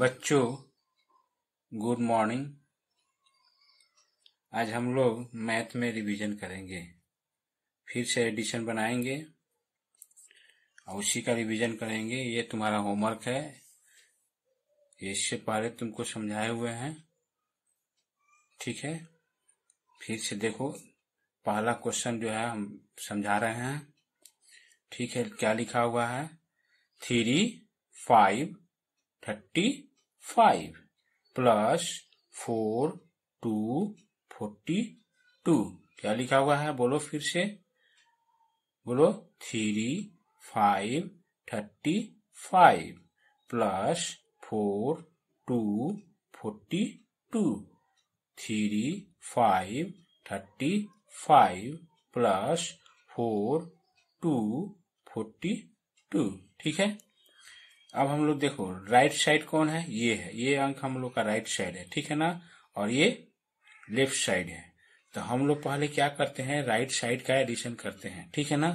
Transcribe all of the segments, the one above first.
बच्चों good morning आज हम लोग मैथ में रिवीजन करेंगे फिर से एडिशन बनाएंगे और उसी का रिवीजन करेंगे ये तुम्हारा होमवर्क है इससे पहले तुमको समझाए हुए हैं ठीक है फिर से देखो पहला क्वेश्चन जो है हम समझा रहे हैं ठीक है क्या लिखा हुआ है three five thirty five plus four two forty two क्या लिखा हुआ है बोलो फिर से बोलो three five thirty five plus four two forty two three five thirty five plus four two forty two ठीक है अब हम लोग देखो राइट साइड कौन है ये है ये अंक हम लोग का राइट साइड है ठीक है ना और ये लेफ्ट साइड है तो हम लोग पहले क्या करते हैं राइट साइड का एडिशन करते हैं ठीक है ना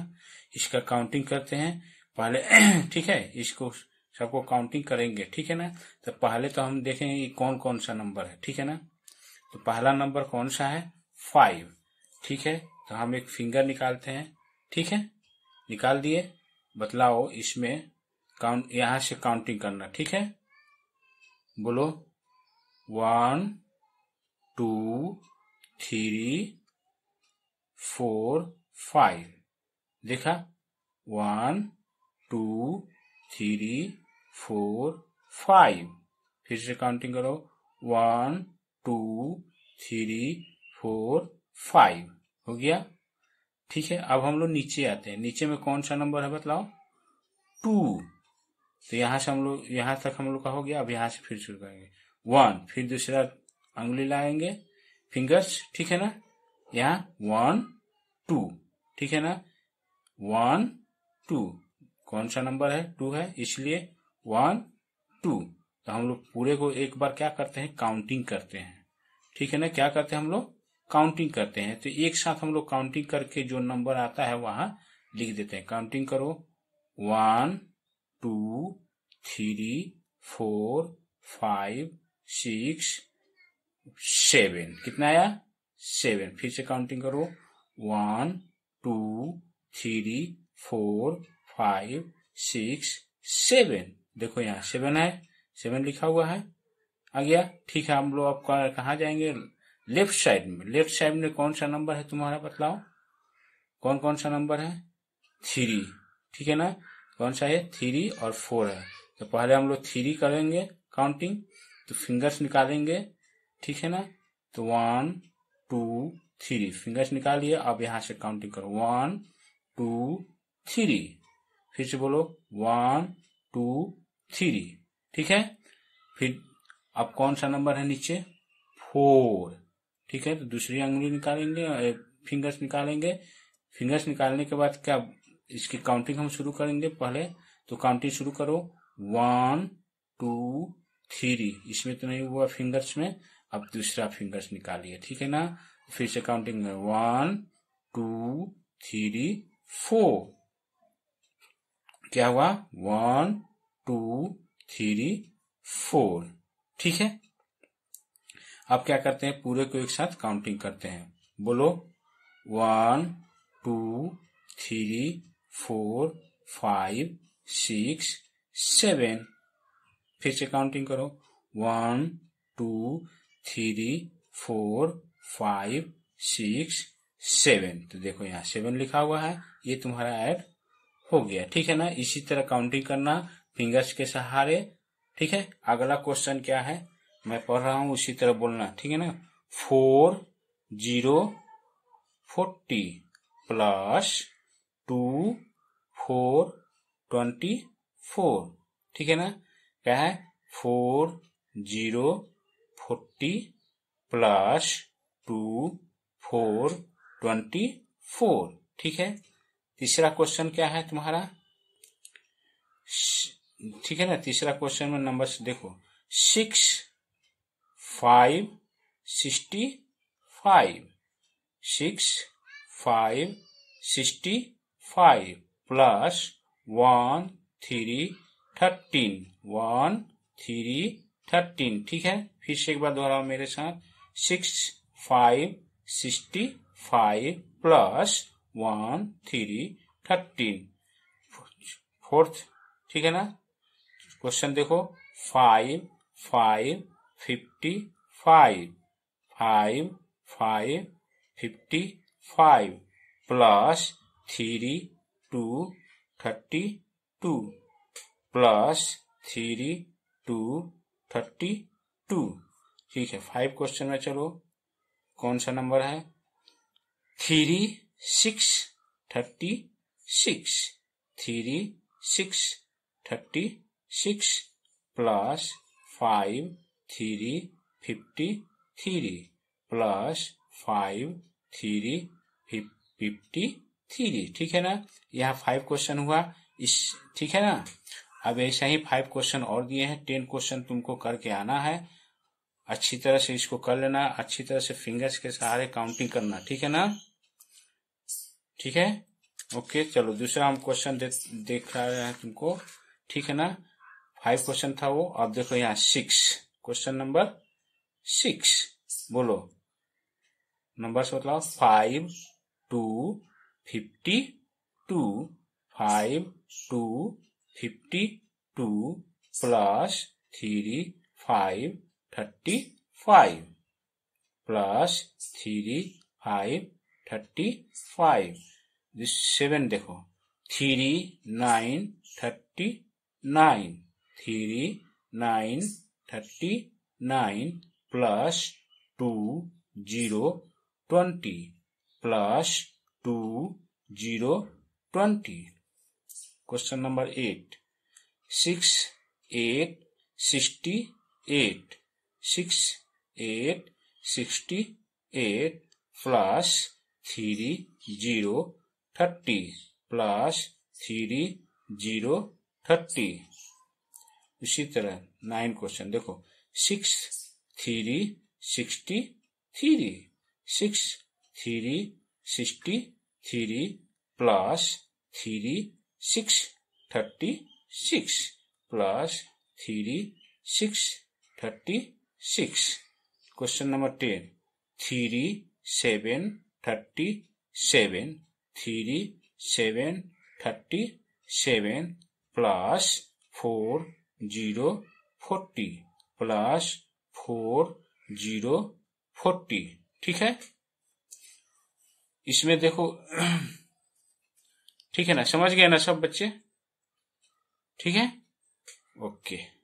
इसका काउंटिंग करते हैं पहले ठीक है इसको सबको काउंटिंग करेंगे ठीक है ना तो पहले तो हम देखेंगे कौन कौन सा नंबर है ठीक है ना तो पहला नंबर कौन सा है फाइव ठीक है तो हम एक फिंगर निकालते हैं ठीक है निकाल दिए बतलाओ इसमें काउंट यहां से काउंटिंग करना ठीक है बोलो one two three four five देखा one two three four five फिर से काउंटिंग करो one two three four five हो गया ठीक है अब हम लोग नीचे आते हैं नीचे में कौन सा नंबर है बताओ टू तो यहाँ से हम लोग यहाँ तक हम लोग का हो गया अब यहाँ से फिर शुरू करेंगे वन फिर दूसरा अंगुली लाएंगे फिंगर्स ठीक है ना यहाँ वन टू ठीक है ना वन टू कौन सा नंबर है टू है इसलिए वन टू तो हम लोग पूरे को एक बार क्या करते हैं काउंटिंग करते हैं ठीक है ना क्या करते हैं हम लोग काउंटिंग करते हैं तो एक साथ हम लोग काउंटिंग करके जो नंबर आता है वहां लिख देते हैं काउंटिंग करो one two three four five six seven कितना आया सेवन फिर से काउंटिंग करो one two three four five six seven देखो यहाँ सेवन है सेवन लिखा हुआ है आ गया ठीक है हम लोग आपका कहा जाएंगे लेफ्ट साइड में लेफ्ट साइड में कौन सा नंबर है तुम्हारा बतलाओ कौन कौन सा नंबर है थ्री ठीक है ना कौन सा है थ्री और फोर है तो पहले हम लोग थ्री करेंगे काउंटिंग तो फिंगर्स निकालेंगे ठीक है ना तो वन टू थ्री फिंगर्स निकालिए अब यहां से काउंटिंग करो वन टू थ्री फिर से बोलो वन टू थ्री ठीक है फिर अब कौन सा नंबर है नीचे फोर ठीक है तो दूसरी अंगुली निकालेंगे फिंगर्स निकालेंगे फिंगर्स निकालने के बाद क्या इसकी काउंटिंग हम शुरू करेंगे पहले तो काउंटिंग शुरू करो वन टू थ्री इसमें तो नहीं हुआ फिंगर्स में अब दूसरा फिंगर्स निकालिए ठीक है ना फिर से काउंटिंग में वन टू थ्री फोर क्या हुआ वन टू थ्री फोर ठीक है अब क्या करते हैं पूरे को एक साथ काउंटिंग करते हैं बोलो one two three four five six seven फिर से काउंटिंग करो one two three four five six seven तो देखो यहाँ सेवन लिखा हुआ है ये तुम्हारा ऐड हो गया ठीक है ना इसी तरह काउंटिंग करना फिंगर्स के सहारे ठीक है अगला क्वेश्चन क्या है मैं पढ़ रहा हूं उसी तरह बोलना ठीक है ना four zero forty plus two four twenty four ठीक है ना क्या है four zero forty plus two four twenty four ठीक है तीसरा क्वेश्चन क्या है तुम्हारा ठीक है ना तीसरा क्वेश्चन में नंबर देखो six five sixty five six five sixty five plus one three thirteen one three thirteen ठीक है फिर से एक बार दोहराओ मेरे साथ six five sixty five plus one three thirteen fourth ठीक है ना क्वेश्चन देखो five five fifty five five five fifty five plus three two thirty two plus three two thirty two ठीक है फाइव क्वेश्चन में चलो कौन सा नंबर है three six thirty six three six thirty six plus five three fifty three plus five three fifty three ठीक है ना यहाँ फाइव क्वेश्चन हुआ इस ठीक है ना अब ऐसे ही फाइव क्वेश्चन और दिए हैं टेन क्वेश्चन तुमको करके आना है अच्छी तरह से इसको कर लेना अच्छी तरह से फिंगर्स के सहारे काउंटिंग करना ठीक है ना ठीक है ओके चलो दूसरा हम क्वेश्चन दे, देख रहे हैं तुमको ठीक है ना फाइव क्वेश्चन था वो अब देखो यहाँ सिक्स क्वेश्चन नंबर सिक्स बोलो नंबर से मतलब five two fifty two five two fifty two plus three five thirty five plus three five thirty five seven देखो three nine thirty nine three nine thirty nine plus two zero twenty plus two zero twenty question number eight six eight sixty eight six eight sixty eight plus three zero thirty plus three zero thirty उसी तरह nine question देखो six three sixty three six three sixty three plus three six thirty six plus three six thirty six question number ten three seven thirty seven three seven thirty seven plus four zero forty plus four zero forty ठीक है इसमें देखो ठीक है ना समझ गए ना सब बच्चे ठीक है ओके